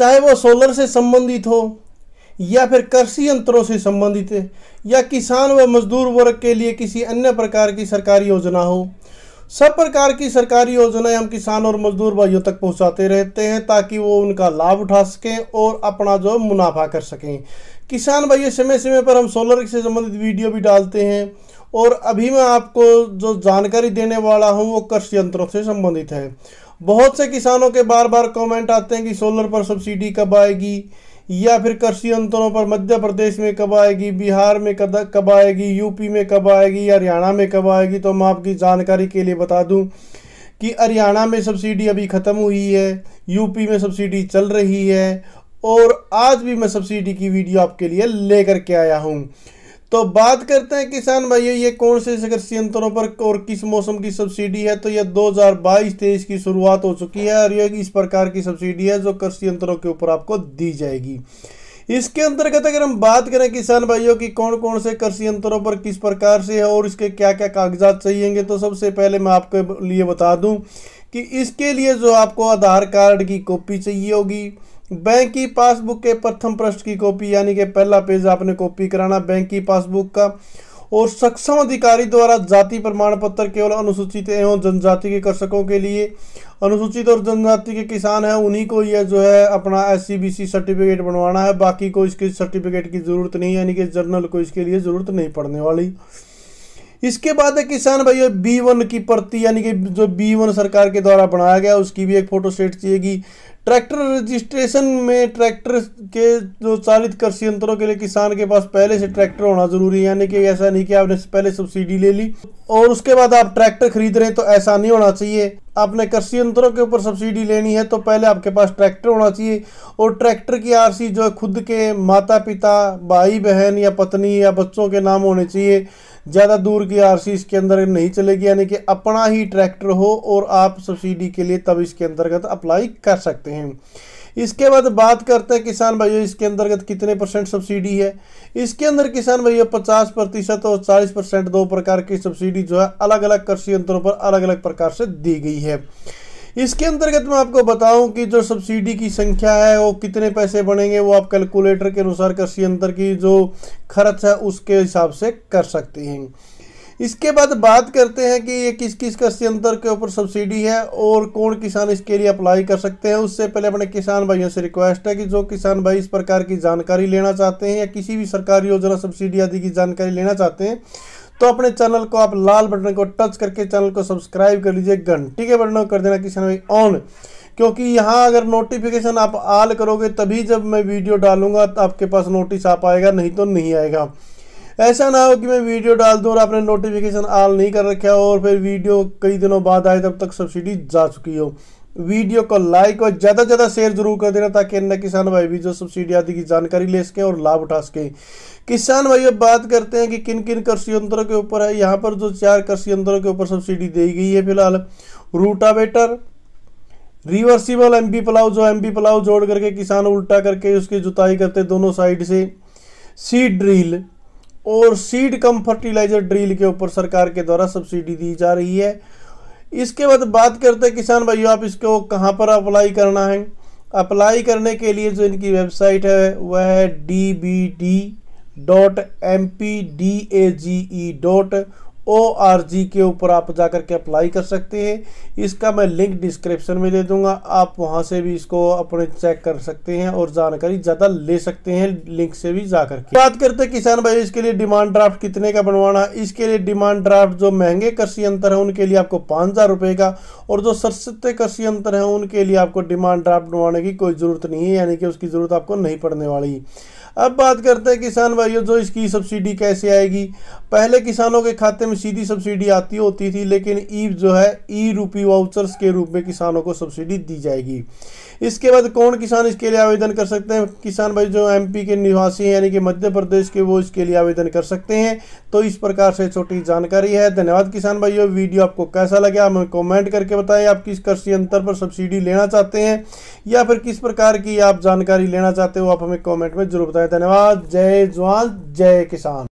चाहे वो सोलर से संबंधित हो या फिर कृषि यंत्रों से संबंधित है या किसान व मजदूर वर्ग के लिए किसी अन्य प्रकार की सरकारी योजना हो सब प्रकार की सरकारी योजनाएं हम किसान और मजदूर भाइयों तक पहुंचाते रहते हैं ताकि वो उनका लाभ उठा सकें और अपना जो मुनाफा कर सकें किसान भाइयों समय समय पर हम सोलर से संबंधित वीडियो भी डालते हैं और अभी मैं आपको जो जानकारी देने वाला हूँ वो कृषि यंत्रों से संबंधित है बहुत से किसानों के बार बार कमेंट आते हैं कि सोलर पर सब्सिडी कब आएगी या फिर कृषि अंतरों पर मध्य प्रदेश में कब आएगी बिहार में कब आएगी यूपी में कब आएगी या हरियाणा में कब आएगी तो मैं आपकी जानकारी के लिए बता दूं कि हरियाणा में सब्सिडी अभी ख़त्म हुई है यूपी में सब्सिडी चल रही है और आज भी मैं सब्सिडी की वीडियो आपके लिए लेकर के आया हूँ तो बात करते हैं किसान भाइयों ये कौन से कृषि यंत्रों पर और किस मौसम की सब्सिडी है तो यह 2022-23 की शुरुआत हो चुकी है और ये इस प्रकार की सब्सिडी है जो कृषि यंत्रों के ऊपर आपको दी जाएगी इसके अंतर्गत अगर हम बात करें किसान भाइयों की कौन कौन से कृषि यंत्रों पर किस प्रकार से है और इसके क्या क्या कागजात चाहिएंगे तो सबसे पहले मैं आपके लिए बता दूँ कि इसके लिए जो आपको आधार कार्ड की कॉपी चाहिए होगी बैंक की पासबुक के प्रथम पृष्ठ की कॉपी यानी कि पहला पेज आपने कॉपी कराना बैंक की पासबुक का और सक्षम अधिकारी द्वारा जाति प्रमाण पत्र केवल अनुसूचित एवं जनजाति के कृषकों के लिए अनुसूचित और जनजाति के किसान हैं उन्हीं को यह जो है अपना एस सी सर्टिफिकेट बनवाना है बाकी को इसके सर्टिफिकेट की ज़रूरत नहीं यानी कि जर्नल को इसके लिए ज़रूरत नहीं पड़ने वाली इसके बाद है किसान भाई बी वन की प्रति यानी कि जो बी वन सरकार के द्वारा बनाया गया उसकी भी एक फोटो सेट चाहिएगी ट्रैक्टर रजिस्ट्रेशन में ट्रैक्टर के जो चालित कृषि यंत्रों के लिए किसान के पास पहले से ट्रैक्टर होना जरूरी है यानी कि ऐसा नहीं कि आपने पहले सब्सिडी ले ली और उसके बाद आप ट्रैक्टर खरीद रहे हैं तो ऐसा नहीं होना चाहिए आपने कृषि यंत्रों के ऊपर सब्सिडी लेनी है तो पहले आपके पास ट्रैक्टर होना चाहिए और ट्रैक्टर की आर जो है खुद के माता पिता भाई बहन या पत्नी या बच्चों के नाम होने चाहिए ज़्यादा दूर की सी इसके अंदर नहीं चलेगी यानी कि अपना ही ट्रैक्टर हो और आप सब्सिडी के लिए तब इसके अंतर्गत अप्लाई कर सकते सकते हैं इसके बाद बात करते हैं किसान भाइयों इसके अंतर्गत कितने परसेंट सब्सिडी है इसके अंदर किसान भाइयों पचास प्रतिशत और चालीस परसेंट दो प्रकार की सब्सिडी जो है अलग अलग कृषि यंत्रों पर अलग अलग प्रकार से दी गई है इसके अंतर्गत मैं आपको बताऊं कि जो सब्सिडी की संख्या है वो कितने पैसे बनेंगे वो आप कैलकुलेटर के अनुसार कृषि यंत्र की जो खर्च है उसके हिसाब से कर सकते हैं इसके बाद बात करते हैं कि ये किस किस कृषि अंतर के ऊपर सब्सिडी है और कौन किसान इसके लिए अप्लाई कर सकते हैं उससे पहले अपने किसान भाइयों से रिक्वेस्ट है कि जो किसान भाई इस प्रकार की जानकारी लेना चाहते हैं या किसी भी सरकारी योजना सब्सिडी आदि की जानकारी लेना चाहते हैं तो अपने चैनल को आप लाल बटन को टच करके चैनल को सब्सक्राइब कर लीजिए घंटी के बटन कर देना किसान भाई ऑन क्योंकि यहाँ अगर नोटिफिकेशन आप ऑल करोगे तभी जब मैं वीडियो डालूंगा तो आपके पास नोटिस आ पाएगा नहीं तो नहीं आएगा ऐसा ना हो कि मैं वीडियो डाल दूँ और आपने नोटिफिकेशन ऑल नहीं कर रखा हो और फिर वीडियो कई दिनों बाद आए तब तक सब्सिडी जा चुकी हो वीडियो को लाइक और ज़्यादा से ज़्यादा शेयर जरूर कर देना ताकि अन्य किसान भाई भी जो सब्सिडी आदि की जानकारी ले सकें और लाभ उठा सकें किसान भाई अब बात करते हैं कि किन किन कृषि यंत्रों के ऊपर है यहाँ पर जो चार कृषि यंत्रों के ऊपर सब्सिडी दी गई है फिलहाल rotavator reversible M B plough जो एम बी प्लाव जोड़ करके किसान उल्टा करके उसकी जुताई करते दोनों साइड से सीड ड्रिल और सीड कम फर्टिलाइजर ड्रिल के ऊपर सरकार के द्वारा सब्सिडी दी जा रही है इसके बाद बात करते हैं किसान भाइयों आप इसको कहाँ पर अप्लाई करना है अप्लाई करने के लिए जो इनकी वेबसाइट है वह है D B D dot M P D A G E dot O R G के ऊपर आप जा करके अप्लाई कर सकते हैं इसका मैं लिंक डिस्क्रिप्शन में दे दूंगा आप वहां से भी इसको अपने चेक कर सकते हैं और जानकारी ज़्यादा ले सकते हैं लिंक से भी जा करके बात करते हैं किसान भाई इसके लिए डिमांड ड्राफ्ट कितने का बनवाना है इसके लिए डिमांड ड्राफ्ट जो महंगे कृषि यंत्र है उनके लिए आपको पाँच हज़ार रुपये का और जो सस्ते कृषि यंत्र है उनके लिए आपको डिमांड ड्राफ्ट बनवाने की कोई ज़रूरत नहीं है यानी कि उसकी ज़रूरत आपको नहीं पड़ने वाली अब बात करते हैं किसान भाइयों जो इसकी सब्सिडी कैसे आएगी पहले किसानों के खाते में सीधी सब्सिडी आती होती थी लेकिन ई जो है ई रूपी वाउचर्स के रूप में किसानों को सब्सिडी दी जाएगी इसके बाद कौन किसान इसके लिए आवेदन कर सकते हैं किसान भाई जो एमपी के निवासी हैं यानी कि मध्य प्रदेश के वो इसके लिए आवेदन कर सकते हैं तो इस प्रकार से छोटी जानकारी है धन्यवाद किसान भाइयों वीडियो आपको कैसा लगे हमें कॉमेंट करके बताएं आप किस कृषि अंतर पर सब्सिडी लेना चाहते हैं या फिर किस प्रकार की आप जानकारी लेना चाहते हो आप हमें कॉमेंट में जरूर बताएं धन्यवाद जय जवान जय किसान